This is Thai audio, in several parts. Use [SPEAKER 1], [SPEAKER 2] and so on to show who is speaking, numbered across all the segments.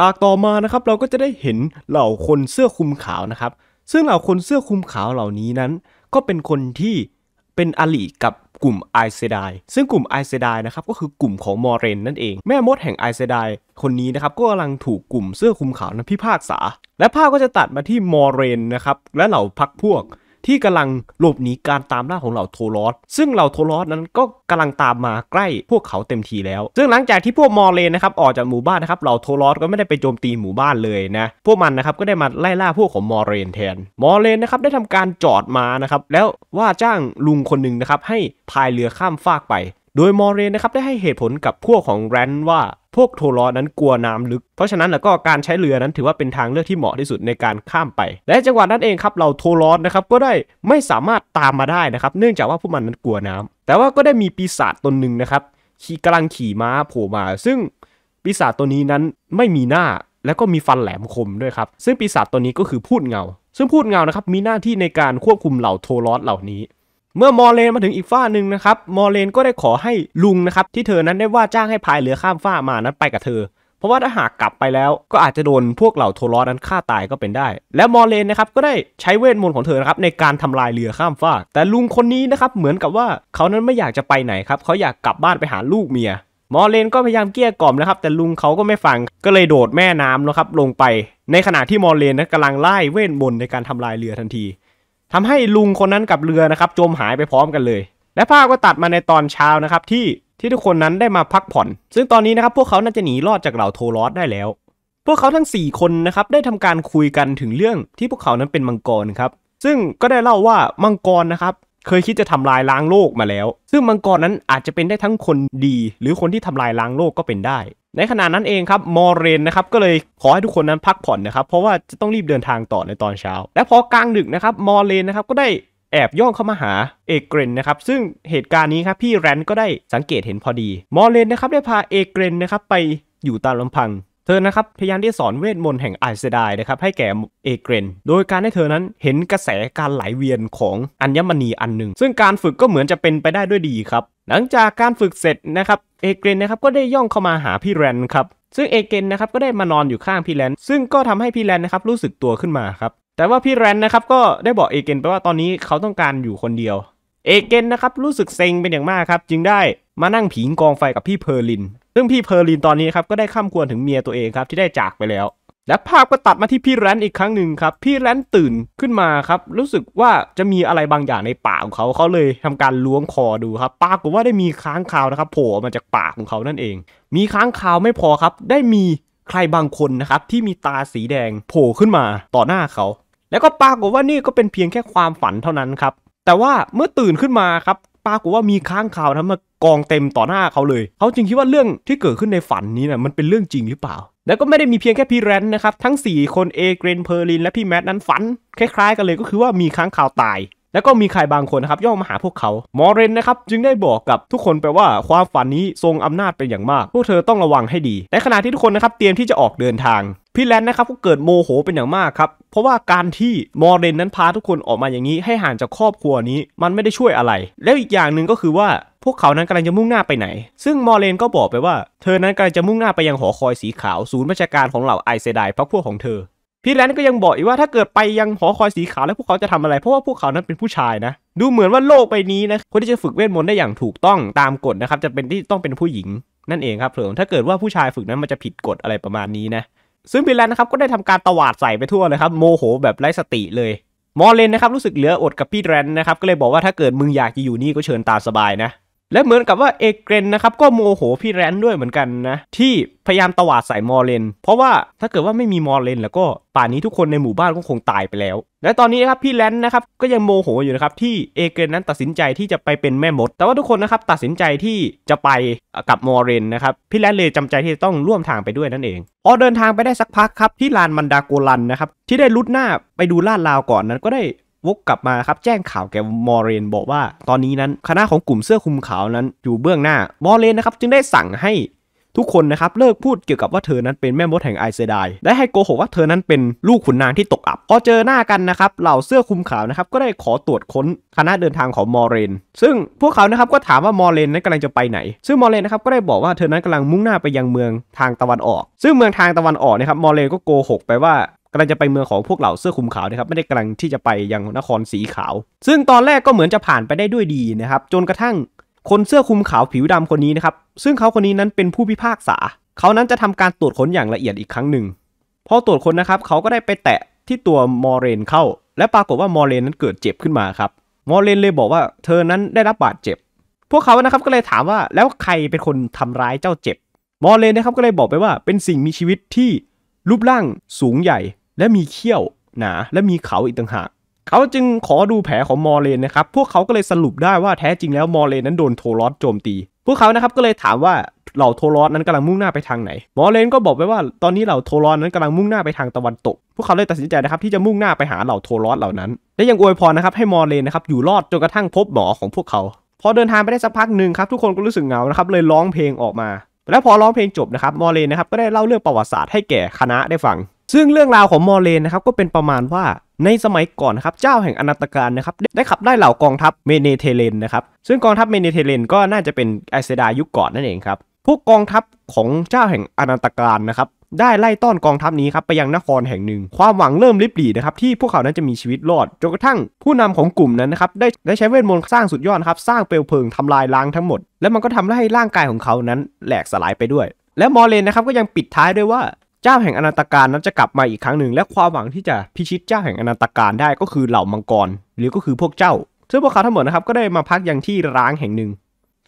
[SPEAKER 1] ฉากต่อมานะครับเราก็จะได้เห็นเหล่าคนเสื้อคลุมขาวนะครับซึ่งเหล่าคนเสื้อคลุมขาวเหล่านี้นั้น ก็เป็นคนที่เป็นอลีกับกลุ่มไอเซดายซึ่งกลุ่มไอเซดายนะครับก็คือกลุ่มของมอเรนนั่นเองแม่มดแห่งไอเซดายคนนี้นะครับก็กำลังถูกกลุ่มเสื้อคลุมขาวนั้นพิพากษา และภาพก็จะตัดมาที่มอเรนนะครับและเหล่าพักพวกที่กำลังหลบหนีการตามล่าของเหล่าโทรอสซึ่งเหล่าโทรอสนั้นก็กำลังตามมาใกล้พวกเขาเต็มทีแล้ว ซึ่งหลังจากที่พวกมอเลนนะครับออกจากหมู่บ้านนะครับ เหล่าโทรอสก็ไม่ได้ไปโจมตีหมู่บ้านเลยนะ พวกมันนะครับก็ได้มาไล่ล่าพวกของมอเรนแทน มอเรนนะครับได้ทำการจอดมานะครับ แล้วว่าจ้างลุงคนหนึ่งนะครับให้พายเรือข้ามฟากไปโดยมอเรนนะครับได้ให้เหตุผลกับพวกของแรนว่าพวกโทรอนั้นกลัวน้ำลึกเพราะฉะนั้นแล้วก็การใช้เรือนั้นถือว่าเป็นทางเลือกที่เหมาะที่สุดในการข้ามไป และจังหวะนั้นเองครับเราโทรอนะครับก็ได้ไม่สามารถตามมาได้นะครับเนื่องจากว่าพวกมันนั้นกลัวน้ำ แต่ว่าก็ได้มีปีศาจตนหนึ่งนะครับขี่กำลังขี่ม้าโผล่มาซึ่งปีศาจตัวนี้นั้นไม่มีหน้าแล้วก็มีฟันแหลมคมด้วยครับซึ่งปีศาจตัวนี้ก็คือพูดเงา ซึ่งพูดเงานะครับมีหน้าที่ในการควบคุมเหล่าโทรอนเหล่านี้เมื่อมอเลนมาถึงอีกฝ้าหนึ่งนะครับ มอเลนก็ได้ขอให้ลุงนะครับที่เธอนั้นได้ว่าจ้างให้พายเรือข้ามฝ้ามานั้นไปกับเธอ เพราะว่าถ้าหากกลับไปแล้วก็อาจจะโดนพวกเหล่าโทรอนั้นฆ่าตายก็เป็นได้ และมอเลนนะครับก็ได้ใช้เวทมนต์ของเธอนะครับในการทำลายเรือข้ามฟาแต่ลุงคนนี้นะครับเหมือนกับว่าเขานั้นไม่อยากจะไปไหนครับเขาอยากกลับบ้านไปหาลูกเมีย มอเลนก็พยายามเกลี้ยกล่อมนะครับแต่ลุงเขาก็ไม่ฟังก็เลยโดดแม่น้ำนะครับลงไป ในขณะที่มอเลนนะกำลังไล่เวทมนต์ในการทำลายเรือทันทีทำให้ลุงคนนั้นกับเรือนะครับจมหายไปพร้อมกันเลย และภาพก็ตัดมาในตอนเช้านะครับที่ที่ทุกคนนั้นได้มาพักผ่อน ซึ่งตอนนี้นะครับพวกเขาน่าจะหนีรอดจากเหล่าโทรอสได้แล้ว พวกเขาทั้ง 4 คนนะครับได้ทำการคุยกันถึงเรื่องที่พวกเขานั้นเป็นมังกรครับซึ่งก็ได้เล่าว่ามังกรนะครับเคยคิดจะทำลายล้างโลกมาแล้ว ซึ่งมังกรนั้นอาจจะเป็นได้ทั้งคนดี หรือคนที่ทำลายล้างโลกก็เป็นได้ในขณะนั้นเองครับมอรเรนนะครับก็เลยขอให้ทุกคนนั้นพักผ่อนนะครับ เพราะว่าจะต้องรีบเดินทางต่อในตอนเช้า และพอกลางดึกนะครับมอรเรนนะครับก็ได้แอบย่องเข้ามาหาเอเกรนนะครับซึ่งเหตุการณ์นี้ครับพี่แรน ก็ได้สังเกตเห็นพอดีมอเรนนะครับได้พาเอเกรนนะครับไปอยู่ตามลำพัง เธอนะครับพยายามที่สอนเวทมนต์แห่งไอเซดายนะครับให้แก่เอเกรนโดยการให้เธอนั้นเห็นกระแสการไหลเวียนของอัญมณีอันหนึ่งซึ่งการฝึกก็เหมือนจะเป็นไปได้ด้วยดีครับหลังจากการฝึกเสร็จนะครับเอเกนนะครับก็ได้ย่องเข้ามาหาพี่แรนครับซึ่งเอเกนนะครับก็ได้มานอนอยู่ข้างพี่แรนซึ่งก็ทำให้พี่แรนนะครับรู้สึกตัวขึ้นมาครับแต่ว่าพี่แรนนะครับก็ได้บอกเอเกนไปว่าตอนนี้เขาต้องการอยู่คนเดียวเอเกนนะครับรู้สึกเซ็งเป็นอย่างมากครับจึงได้มานั่งผิงกองไฟกับพี่เพอร์ลิน ซึ่งพี่เพอร์ลินตอนนี้ครับก็ได้ข้ามควรถึงเมียตัวเองครับที่ได้จากไปแล้วและภาพก็ตัดมาที่พี่แรนอีกครั้งหนึ่งครับ พี่แรนตื่นขึ้นมาครับรู้สึกว่าจะมีอะไรบางอย่างในปากของเขาเขาเลยทำการล้วงคอดูครับปากว่าได้มีค้างคาวนะครับโผล่มาจากปากของเขานั่นเอง มีค้างคาวไม่พอครับได้มีใครบางคนนะครับที่มีตาสีแดงโผล่ขึ้นมาต่อหน้าเขา แล้วก็ปากว่านี่ก็เป็นเพียงแค่ความฝันเท่านั้นครับแต่ว่าเมื่อตื่นขึ้นมาครับปากว่ามีค้างคาวนะมากองเต็มต่อหน้าเขาเลย เขาจึงคิดว่าเรื่องที่เกิดขึ้นในฝันนี้นะ่ะมันเป็นเรื่องจริงหรือเปล่าแล้วก็ไม่ได้มีเพียงแค่พี่แรนนะครับ ทั้ง 4 คนเอเกรนเพอร์ลินและพี่แมทนั้นฝัน คล้ายๆ กันเลยก็คือว่ามีค้างคาวตาย แล้วก็มีใครบางคนนะครับ ย่อมาหาพวกเขามอเรนนะครับ จึงได้บอกกับทุกคนไปว่า ความฝันนี้ทรงอำนาจเป็นอย่างมาก พวกเธอต้องระวังให้ดีในขณะที่ทุกคนนะครับ เตรียมที่จะออกเดินทางพี่แลนนะครับก็เกิดโมโหเป็นอย่างมากครับ เพราะว่าการที่มอเรนนั้นพาทุกคนออกมาอย่างนี้ ให้ห่างจากครอบครัวนี้มันไม่ได้ช่วยอะไร แล้วอีกอย่างหนึ่งก็คือว่าพวกเขานั้นกำลังจะมุ่งหน้าไปไหน ซึ่งมอเรนก็บอกไปว่าเธอนั้นกำลังจะมุ่งหน้าไปยังหอคอยสีขาวศูนย์ราชการของเหล่าไอเซดายพรกพวกของเธอพี่แลนก็ยังบอกอีกว่าถ้าเกิดไปยังหอคอยสีขาวแล้วพวกเขาจะทำอะไร เพราะว่าพวกเขานั้นเป็นผู้ชายนะ ดูเหมือนว่าโลกใบนี้นะคนที่จะฝึกเวทมนต์ได้อย่างถูกต้องตามกฎนะครับจะเป็นที่ต้องเป็นผู้หญิง นั่นเองครับเพื่อถ้าเกิดว่าผู้ชายฝึกนั้นมันจะผิดกฎอะไรประมาณนี้นะซึ่งบิลแลนนะครับก็ได้ทำการตวาดใส่ไปทั่วเลยครับ โมโหแบบไร้สติเลย มอเลนนะครับ รู้สึกเหลืออดกับพี่แรนนะครับก็เลยบอกว่าถ้าเกิดมึงอยากจะอยู่นี่ก็เชิญตามสบายนะและเหมือนกับว่าเอเกรนนะครับก็โมโหพี่แรนด้วยเหมือนกันนะที่พยายามตวาดใส่มอเลนเพราะว่าถ้าเกิดว่าไม่มีมอเลนแล้วก็ป่านนี้ทุกคนในหมู่บ้านก็คงตายไปแล้วและตอนนี้นะครับพี่แรนนะครับก็ยังโมโหอยู่นะครับที่เอเกรนนั้นตัดสินใจที่จะไปเป็นแม่มดแต่ว่าทุกคนนะครับตัดสินใจที่จะไปกับมอเลนนะครับพี่แรนเลยจำใจที่จะต้องร่วมทางไปด้วยนั่นเองออเดินทางไปได้สักพักครับที่ลานมันดาโกลันนะครับที่ได้ลุดหน้าไปดูลาดลาวก่อนนั้นก็ได้วกกลับมาครับแจ้งข่าวแก่มอร์เรนบอกว่า ตอนนี้นั้นคณะของกลุ่มเสื้อคลุมขาวนั้นอยู่เบื้องหน้ามอร์เรนนะครับจึงได้สั่งให้ทุกคนนะครับเลิกพูดเกี่ยวกับว่าเธอนั้นเป็นแม่มดแห่งไอเซดายและให้โกหกว่าเธอนั้นเป็นลูกขุนนางที่ตกอับพอเจอหน้ากันนะครับเหล่าเสื้อคลุมขาวนะครับก็ได้ขอตรวจค้นคณะเดินทางของมอเรนซึ่งพวกเขานะครับก็ถามว่ามอเรนนั้นกำลังจะไปไหน ซึ่งมอเรนนะครับก็ได้บอกว่าเธอนั้นกำลังมุ่งหน้าไปยังเมืองทางตะวันออก ซึ่งเมืองทางตะวันออกนะครับมอเรนก็โกหกไปว่ากำลังจะไปเมืองของพวกเหล่าเสื้อคลุมขาวนะครับไม่ได้กำลังที่จะไปยังนครสีขาวซึ่งตอนแรกก็เหมือนจะผ่านไปได้ด้วยดีนะครับจนกระทั่งคนเสื้อคลุมขาวผิวดำคนนี้นะครับซึ่งเขาคนนี้นั้นเป็นผู้พิพากษา เขานั้นจะทำการตรวจค้นอย่างละเอียดอีกครั้งหนึ่งพอตรวจค้นนะครับเขาก็ได้ไปแตะที่ตัวมอเรนเข้า และปรากฏว่ามอเรนนั้นเกิดเจ็บขึ้นมาครับมอเรนเลยบอกว่า เธอนั้นได้รับบาดเจ็บ พวกเขานะครับก็เลยถามว่าแล้วใครเป็นคนทำร้ายเจ้าเจ็บมอเรนนะครับก็เลยบอกไปว่าเป็นสิ่งมีชีวิตที่รูปร่างสูงใหญ่และมีเขี้ยว หนา และมีเขาอีกต่างหากเขาจึงขอดูแผลของมอเลนนะครับพวกเขาก็เลยสรุปได้ว่าแท้จริงแล้วมอเลนนั้นโดนโทรอสโจมตี พวกเขานะครับก็เลยถามว่าเหล่าโทรอสนั้นกำลังมุ่งหน้าไปทางไหน มอเลนก็บอกไปว่า ตอนนี้เหล่าโทรอสนั้นกำลังมุ่งหน้าไปทางตะวันตก พวกเขาเลยตัดสินใจนะครับที่จะมุ่งหน้าไปหาเหล่าโทรอสเหล่านั้นและยังอวยพรนะครับให้มอเลนนะครับอยู่รอดจนกระทั่งพบหมอของพวกเขา พอเดินทางไปได้สักพักหนึ่งครับทุกคนก็รู้สึกเหงานะครับเลยร้องเพลงออกมา แล้วพอร้องเพลงจบนะครับมอเลนนะครับก็ได้เล่าเรื่องประวัติศาสตร์ให้แก่คณะได้ฟังซึ่งเรื่องราวของมอเลนนะครับก็เป็นประมาณว่าในสมัยก่อนนะครับเจ้าแห่งอนาตการนะครับได้ขับไล่เหล่ากองทัพเมเนเทเลนนะครับซึ่งกองทัพเมเนเทเลน ก็น่าจะเป็นไอเซดายุคก่อนนั่นเองครับพวกกองทัพของเจ้าแห่งอนาตการนะครับได้ไล่ต้อนกองทัพนี้ครับไปยังนครแห่งหนึ่ง ความหวังเริ่มริบหรี่นะครับที่พวกเขานั้นจะมีชีวิตรอดจนกระทั่งผู้นำของกลุ่มนั้นนะครับได้ได้ใช้เวทมนต์สร้างสุดยอดครับสร้างเปลวเพลิงทำลายล้างทั้งหมด แล้วมันก็ทำให้ร่างกายของเขานั้นแหลกสลายไปด้วย และมอเลนนะครับก็ยังปิดท้ายด้วยว่าจ้าแห่งอนาตการนั้นจะกลับมาอีกครั้งหนึ่ง และความหวังที่จะพิชิตเจ้าแห่งอนาตการได้ก็คือเหล่ามังกร หรือก็คือพวกเจ้า ซึ่งพวกเขาทั้งหมดนะครับก็ได้มาพักยังที่ร้างแห่งหนึ่ง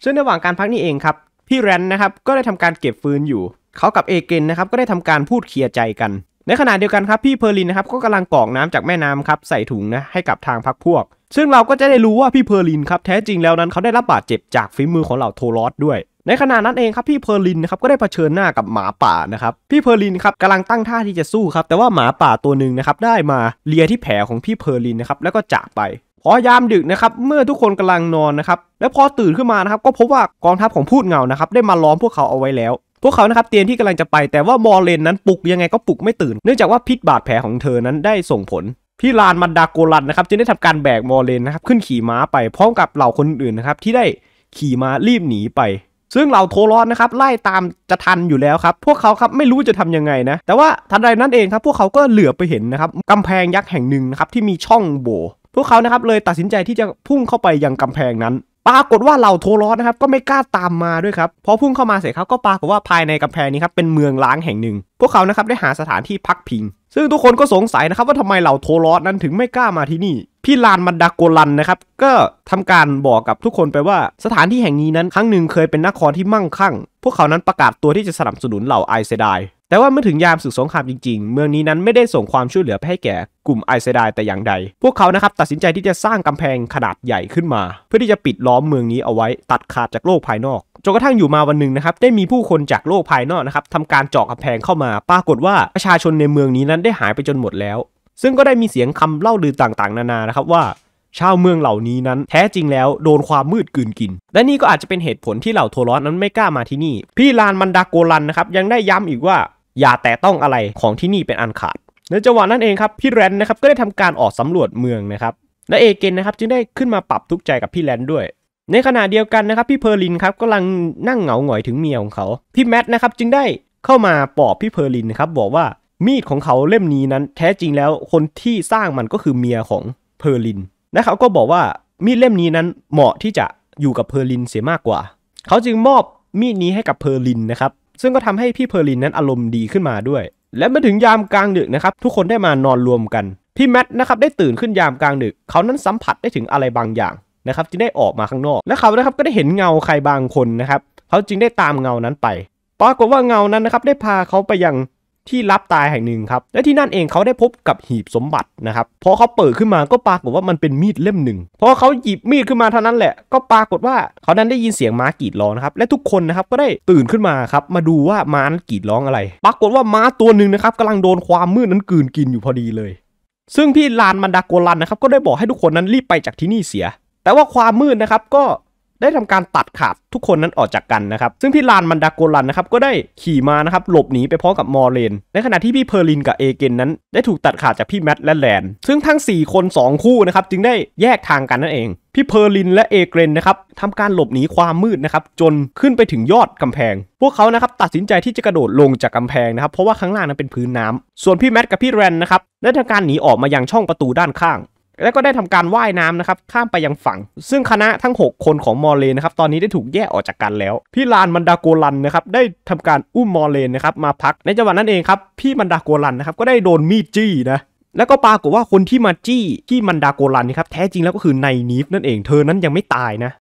[SPEAKER 1] ซึ่งระหว่างการพักนี่เองครับพี่แรนนะครับก็ได้ทำการเก็บฟืนอยู่ เขากับเอเกนนะครับก็ได้ทำการพูดเคลียร์ใจกัน ในขณะเดียวกันครับพี่เพอร์ลินนะครับก็กำลังกรอกน้ำจากแม่น้ำครับใส่ถุงนะให้กับทางพักพวก ซึ่งเราก็จะได้รู้ว่าพี่เพอร์ลินครับแท้จริงแล้วนั้นเขาได้รับบาดเจ็บจากฝีมือของเหล่าโทรอสด้วยในขณะนั้นเองครับพี่เพอร์ลินนะครับก็ได้เผชิญหน้ากับหมาป่านะครับ พี่เพอร์ลินครับกำลังตั้งท่าที่จะสู้ครับ แต่ว่าหมาป่าตัวหนึ่งนะครับได้มา เลียที่แผลของพี่เพอร์ลินนะครับแล้วก็จากไป พอยามดึกนะครับเมื่อทุกคนกำลังนอนนะครับแล้วพอตื่นขึ้นมานะครับก็พบว่ากองทัพของพูดเงานะครับได้มาล้อมพวกเขาเอาไว้แล้ว พวกเขานะครับเตียนที่กำลังจะไปแต่ว่ามอเลนนั้นปลุกยังไงก็ปลุกไม่ตื่นเนื่องจากว่าพิษบาดแผลของเธอนั้นได้ส่งผล พี่ลานมันดาโกลันนะครับจึงได้ทำการแบกมอเลนนะครับขึ้นขี่ม้าไปพร้อมกับเหล่าคนอื่นนะครับที่ได้ขี่ม้ารีบหนีไปซึ่งเหล่าโทรอนนะครับไล่ตามจะทันอยู่แล้วครับพวกเขาครับไม่รู้จะทํำยังไงนะแต่ว่าทันใดนั้นเองครับ พวกเขาก็เหลือไปเห็นนะครับกำแพงยักษ์แห่งหนึ่งนะครับที่มีช่องโบ พวกเขานะครับเลยตัดสินใจที่จะพุ่งเข้าไปยังกำแพงนั้นปรากฏว่าเหล่าโทรอสนะครับ ก็ไม่กล้าตามมาด้วยครับพอพุ่งเข้ามาเสร็จเขาก็ปรากฏว่าภายในกำแพงนี้ครับเป็นเมืองล้างแห่งหนึ่งพวกเขานะครับได้หาสถานที่พักพิง ซึ่งทุกคนก็สงสัยนะครับว่าทำไมเหล่าโทรอสนั้นถึงไม่กล้ามาที่นี่ พี่ลานมันดาโกลันนะครับก็ทำการบอกกับทุกคนไปว่าสถานที่แห่งนี้นั้นครั้งหนึ่งเคยเป็นนครที่มั่งคั่ง พวกเขานั้นประกาศตัวที่จะสนับสนุนเหล่าไอเซดายแต่ว่าเมื่อถึงยามศึกสงครามจริงๆ เมืองนี้นั้นไม่ได้ส่งความช่วยเหลือให้แก่กลุ่มไอเซดายแต่อย่างใด พวกเขานะครับตัดสินใจที่จะสร้างกำแพงขนาดใหญ่ขึ้นมา เพื่อที่จะปิดล้อมเมืองนี้เอาไว้ ตัดขาดจากโลกภายนอก จนกระทั่งอยู่มาวันหนึ่งนะครับได้มีผู้คนจากโลกภายนอกนะครับทำการเจาะกำแพงเข้ามา ปรากฏว่าประชาชนในเมืองนี้นั้นได้หายไปจนหมดแล้ว ซึ่งก็ได้มีเสียงคำเล่าลือต่างๆ นานานะครับว่า ชาวเมืองเหล่านี้นั้นแท้จริงแล้วโดนความมืดกืนกิน และนี่ก็อาจจะเป็นเหตุผลที่เหล่าโทรอนนั้นไม่กล้ามาที่นี่ พี่ลานมันดาโกลันนะครับยังได้ย้ำอีกว่าอย่าแต่ต้องอะไรของที่นี่เป็นอันขาด ในจังหวะนั้นเองครับพี่แรนนะครับก็ได้ทำการออกสำรวจเมืองนะครับ และเอเกนนะครับจึงได้ขึ้นมาปรับทุกใจกับพี่แรนด้วย ในขณะเดียวกันนะครับพี่เพอร์ลินครับกำลังนั่งเหงาหงอยถึงเมียของเขาพี่แมทนะครับจึงได้เข้ามาปอบพี่เพอร์ลินนะครับบอกว่ามีดของเขาเล่มนี้นั้นแท้จริงแล้วคนที่สร้างมันก็คือเมียของเพอร์ลินและเขาก็บอกว่ามีดเล่มนี้นั้นเหมาะที่จะอยู่กับเพอร์ลินเสียมากกว่าเขาจึงมอบมีดนี้ให้กับเพอร์ลินนะครับซึ่งก็ทำให้พี่เพอร์ลินนั้นอารมณ์ดีขึ้นมาด้วย และมาถึงยามกลางดึกนะครับทุกคนได้มานอนรวมกัน พี่แมทนะครับได้ตื่นขึ้นยามกลางดึก เขานั้นสัมผัสได้ถึงอะไรบางอย่างนะครับจึงได้ออกมาข้างนอกและเขานะครับก็ได้เห็นเงาใครบางคนนะครับเขาจึงได้ตามเงานั้นไปปรากฏว่าเงานั้นนะครับได้พาเขาไปยังที่รับตายแห่งหนึ่งครับและที่นั่นเองเขาได้พบกับหีบสมบัตินะครับ พอเขาเปิดขึ้นมาก็ปรากฏว่ามันเป็นมีดเล่มหนึ่งพอเขาหยิบมีดขึ้นมาเท่านั้นแหละก็ปรากฏว่าเขานั้นได้ยินเสียงม้ากรีดร้องครับและทุกคนนะครับก็ได้ตื่นขึ้นมาครับมาดูว่าม้านนั้กรีดร้องอะไร ปรากฏว่าม้าตัวหนึ่งนะครับกำลังโดนความมืดนั้นกืนกินอยู่พอดีเลย ซึ่งพี่ลานมันดากลันนะครับก็ได้บอกให้ทุกคนนั้นรีบไปจากที่นี่เสีย แต่ว่าความมืดนะครับก็ได้ทำการตัดขาดทุกคนนั้นออกจากกันนะครับ ซึ่งพี่ลานมันดาโกลันนะครับก็ได้ขี่มานะครับหลบหนีไปพร้อมกับมอร์เรนในขณะที่พี่เพอร์ลินกับเอเกนนั้น ได้ถูกตัดขาดจากพี่แมทและแลนซึ่งทั้ง 4 คน 2 คู่นะครับจึงได้แยกทางกันนั่นเอง พี่เพอร์ลินและเอเกนนะครับทำการหลบหนีความมืดนะครับจนขึ้นไปถึงยอดกำแพง พวกเขานะครับตัดสินใจที่จะกระโดดลงจากกำแพงนะครับเพราะว่าข้างล่างนั้นเป็นพื้นน้ำ ส่วนพี่แมทกับพี่แรนนะครับได้ทำการหนีออกมายังช่องประตูด้านข้างแล้วก็ได้ทำการว่ายน้ำนะครับข้ามไปยังฝั่ง ซึ่งคณะทั้ง 6 คนของมอเลนะครับตอนนี้ได้ถูกแยกออกจากกันแล้วพี่ลานมันดาโกลันนะครับได้ทำการอุ้มมอเลนะครับมาพักในจังหวะนั้นเองครับพี่มันดาโกลันนะครับก็ได้โดนมีดจี้นะแล้วก็ปรากฏว่าคนที่มาจี้ที่มันดาโกลันนี่ครับแท้จริงแล้วก็คือไนนีฟนั่นเองเธอนั้นยังไม่ตายนะ